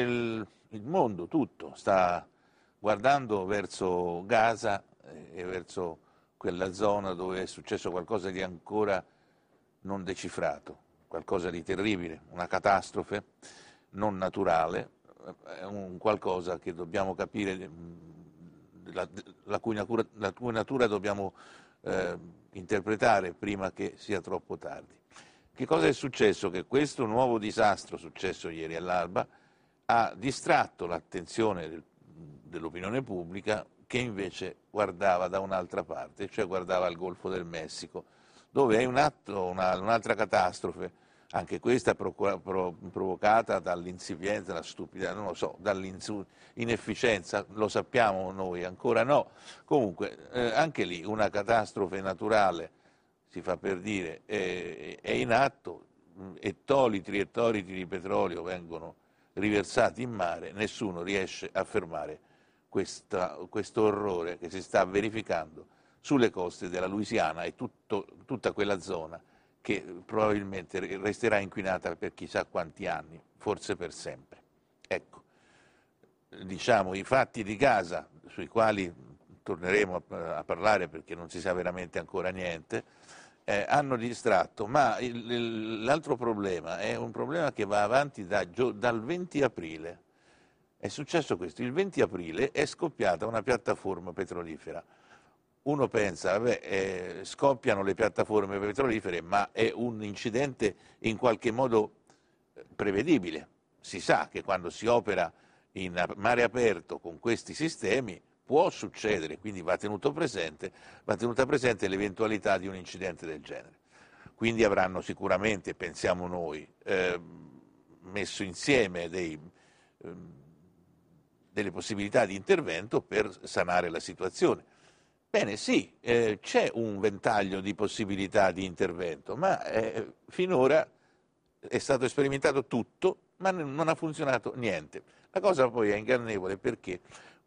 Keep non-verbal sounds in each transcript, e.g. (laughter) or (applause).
Il, il mondo tutto sta guardando verso Gaza eh, e verso quella zona dove è successo qualcosa di ancora non decifrato, qualcosa di terribile, una catastrofe non naturale, eh, è un qualcosa che dobbiamo capire, mm, la, la, cui, natura, la cui, natura, dobbiamo eh, interpretare prima che sia troppo tardi. Che cosa è successo? Che questo nuovo disastro successo ieri all'alba ha distratto l'attenzione del, dell'opinione pubblica che invece guardava da un'altra parte, cioè guardava al Golfo del Messico, dove è un atto, una, un'altra catastrofe, anche questa procura, pro, provocata dall'insipienza, dalla stupidità, non lo so, dall'inefficienza, lo sappiamo noi ancora no. Comunque, eh, anche lì una catastrofe naturale, si fa per dire, è, è in atto e tolitri e tolitri di petrolio vengono riversati in mare, nessuno riesce a fermare questa, questo orrore che si sta verificando sulle coste della Louisiana e tutto, tutta quella zona che probabilmente resterà inquinata per chissà quanti anni, forse per sempre. Ecco, diciamo, i fatti di Gaza, sui quali torneremo a, a parlare perché non si sa veramente ancora niente, eh, hanno distratto, ma l'altro problema è un problema che va avanti da, dal 20 aprile. È successo questo, il 20 aprile è scoppiata una piattaforma petrolifera. Uno pensa, vabbè, eh, scoppiano le piattaforme petrolifere, ma è un incidente in qualche modo eh, prevedibile. Si sa che quando si opera in mare aperto con questi sistemi può succedere, quindi va, presente, va tenuta presente l'eventualità di un incidente del genere. Quindi avranno sicuramente, pensiamo noi, eh, messo insieme dei, eh, delle possibilità di intervento per sanare la situazione. Bene, sì, eh, c'è un ventaglio di possibilità di intervento, ma eh, finora è stato sperimentato tutto, ma non ha funzionato niente. La cosa poi è ingannevole perché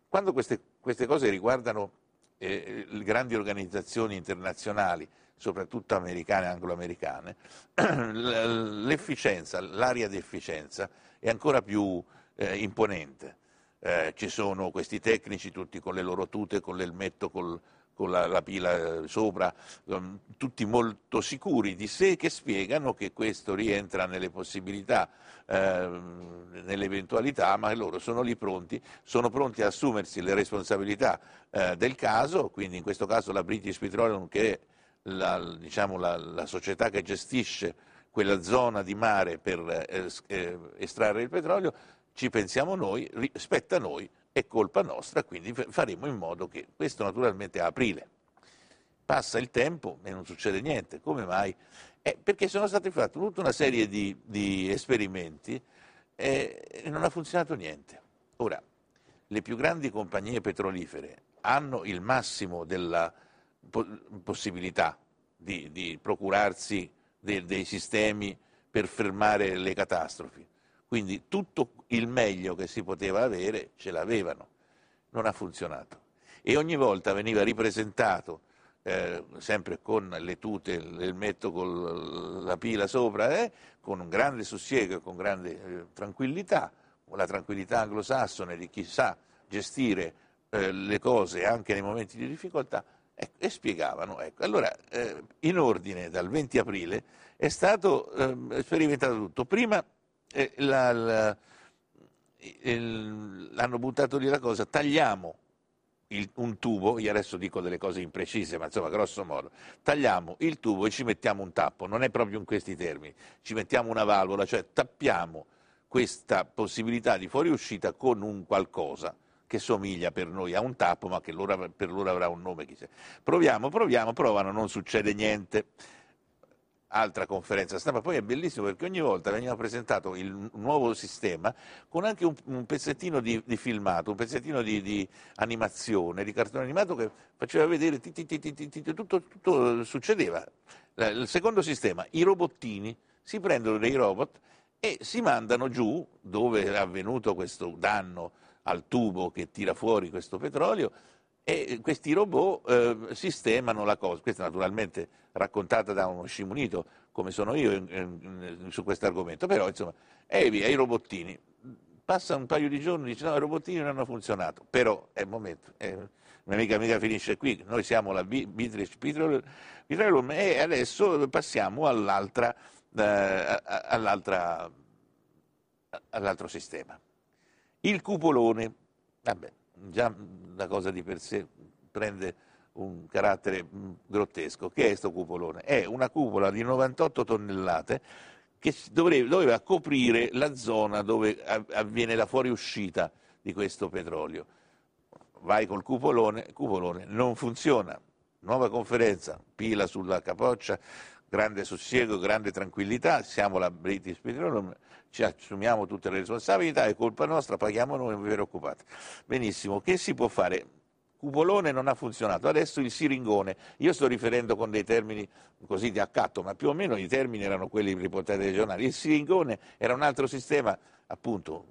quando queste, queste cose riguardano eh, grandi organizzazioni internazionali, soprattutto americane e angloamericane, (clears throat) l'efficienza, l'area di efficienza è ancora più eh, imponente. Eh, ci sono questi tecnici tutti con le loro tute, con l'elmetto, col, con la, la pila eh, sopra, ehm, tutti molto sicuri di sé, che spiegano che questo rientra nelle possibilità, eh, eventualità, ma loro sono lì pronti, sono pronti a assumersi le responsabilità eh, del caso, quindi in questo caso la British Petroleum, che è la, diciamo, la, la società che gestisce quella zona di mare per eh, eh estrarre il petrolio, ci pensiamo noi, spetta a noi è colpa nostra, quindi faremo in modo che questo naturalmente a aprile. Passa il tempo e non succede niente, come mai? Eh, perché sono stati fatti tutta una serie di, di esperimenti eh, e non ha funzionato niente. Ora, le più grandi compagnie petrolifere hanno il massimo della possibilità di, di procurarsi de, dei sistemi per fermare le catastrofi quindi tutto il meglio che si poteva avere ce l'avevano, non ha funzionato. E ogni volta veniva ripresentato, eh, sempre con le tute, l'elmetto con la pila sopra, eh, con un grande sussiego e con grande eh, tranquillità, la tranquillità anglosassone di chi sa gestire eh, le cose anche nei momenti di difficoltà, Ecco, e spiegavano. Ecco. Allora, eh, in ordine, dal 20 aprile è stato eh, sperimentato tutto. Prima eh, la, la, il, l'hanno buttato lì la cosa, tagliamo il, un tubo, io adesso dico delle cose imprecise, ma insomma grosso modo, tagliamo il tubo e ci mettiamo un tappo, non è proprio in questi termini, ci mettiamo una valvola, cioè tappiamo questa possibilità di fuoriuscita con un qualcosa che somiglia per noi a un tappo, ma che loro, per loro avrà un nome. Proviamo, proviamo, provano, non succede niente altra conferenza stampa, poi è bellissimo perché ogni volta veniva presentato il nuovo sistema con anche un, un pezzettino di, di, filmato, un pezzettino di, di, animazione, di cartone animato che faceva vedere ti, ti, ti, tutto, tutto, succedeva. Il secondo sistema, i robottini, si prendono dei robot e si mandano giù dove è avvenuto questo danno al tubo che tira fuori questo petrolio e questi robot eh, sistemano la cosa. Questa naturalmente raccontata da uno scimunito come sono io in, in, in, su questo argomento, però insomma, e via, i robottini. Passa un paio di giorni e dice no, i robottini non hanno funzionato, però è eh, un momento, eh, mica, mica finisce qui, noi siamo la Bitrich Petroleum e adesso passiamo all'altra, eh, all'altra, all'altro sistema. Il cupolone, vabbè, già la cosa di per sé prende un carattere mm, grottesco. Che è questo cupolone? È una cupola di 98 tonnellate che doveva coprire la zona dove avviene la fuoriuscita di questo petrolio. Vai col cupolone, cupolone non funziona. Nuova conferenza, pila sulla capoccia, grande sussiego, grande tranquillità, siamo la British Petroleum, ci assumiamo tutte le responsabilità, è colpa nostra, paghiamo noi, non vi preoccupate. Benissimo, che si può fare? cupolone non ha funzionato, adesso il siringone. Io sto riferendo con dei termini così di accatto, ma più o meno i termini erano quelli riportati dai giornali. Il siringone era un altro sistema, appunto,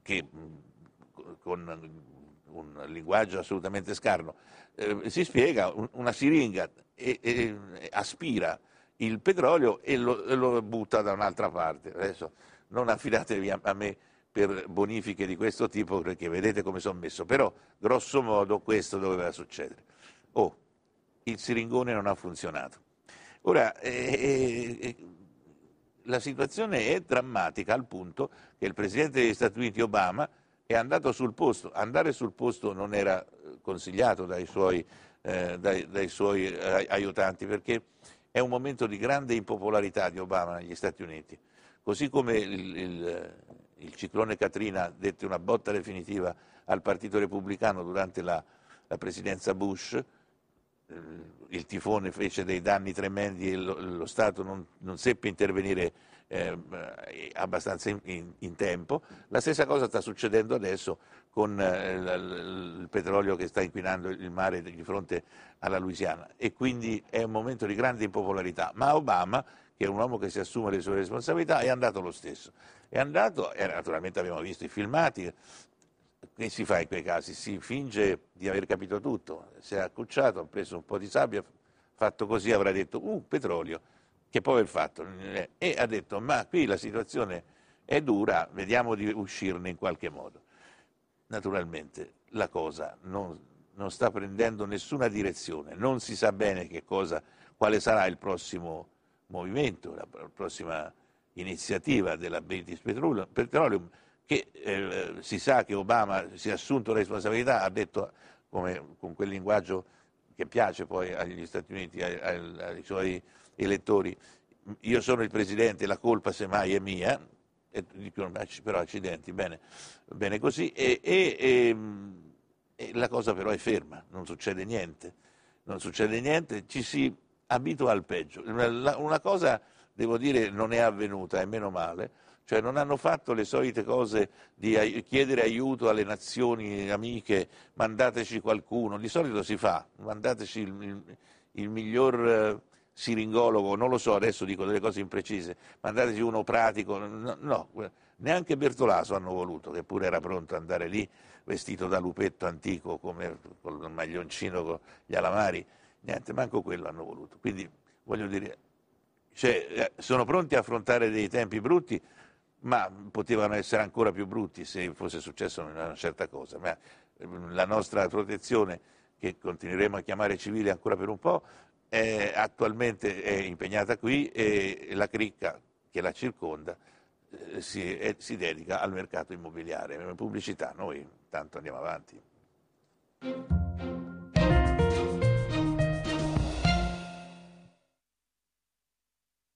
che con un linguaggio assolutamente scarno eh, si spiega, una siringa e, e, aspira il petrolio e lo, lo butta da un'altra parte. Adesso non affidatevi a, a me per bonifiche di questo tipo perché vedete come sono messo, però grosso modo questo doveva succedere. Oh, il siringone non ha funzionato. Ora, eh, eh, eh, la situazione è drammatica al punto che il Presidente degli Stati Uniti Obama è andato sul posto, andare sul posto non era eh, consigliato dai suoi, eh, dai, dai suoi eh, aiutanti perché è un momento di grande impopolarità di Obama negli Stati Uniti, così come il, il, eh, il ciclone Katrina dette una botta definitiva al Partito Repubblicano durante la, la presidenza Bush, eh, il tifone fece dei danni tremendi e lo, lo Stato non, non seppe intervenire Ehm, eh, abbastanza in, in, in, tempo. La stessa cosa sta succedendo adesso con eh, l, il petrolio che sta inquinando il mare di fronte alla Louisiana e quindi è un momento di grande impopolarità. Ma Obama, che è un uomo che si assume le sue responsabilità, è andato lo stesso. È andato, e naturalmente abbiamo visto i filmati, che si fa in quei casi? Si finge di aver capito tutto, si è accucciato, ha preso un po' di sabbia, fatto così avrà detto, uh, petrolio che può aver fatto, e ha detto ma qui la situazione è dura, vediamo di uscirne in qualche modo. Naturalmente la cosa non, non sta prendendo nessuna direzione, non si sa bene cosa, quale sarà il prossimo movimento, la prossima iniziativa della British Petroleum, che eh, si sa che Obama si è assunto la responsabilità, ha detto come, con quel linguaggio che piace poi agli Stati Uniti, ai, ai, ai suoi elettori, io sono il presidente, la colpa semmai è mia, e dicono però accidenti, bene, bene così, e, e, e, ehm, e, la cosa però è ferma, non succede niente, non succede niente, ci si abitua al peggio. Una, cosa, devo dire, non è avvenuta, e meno male, cioè non hanno fatto le solite cose di chiedere aiuto alle nazioni amiche, mandateci qualcuno, di solito si fa, mandateci il, il, il miglior siringologo, non lo so, adesso dico delle cose imprecise, mandateci uno pratico, no, no, neanche Bertolaso hanno voluto, che pure era pronto ad andare lì vestito da lupetto antico, come col maglioncino con gli alamari, niente, manco quello hanno voluto. Quindi voglio dire, cioè, eh, sono pronti a affrontare dei tempi brutti, ma potevano essere ancora più brutti se fosse successo una certa cosa. Ma eh, la nostra protezione, che continueremo a chiamare civile ancora per un po', eh, attualmente è impegnata qui e la cricca che la circonda eh, si, eh, si, dedica al mercato immobiliare. Pubblicità, noi tanto andiamo avanti.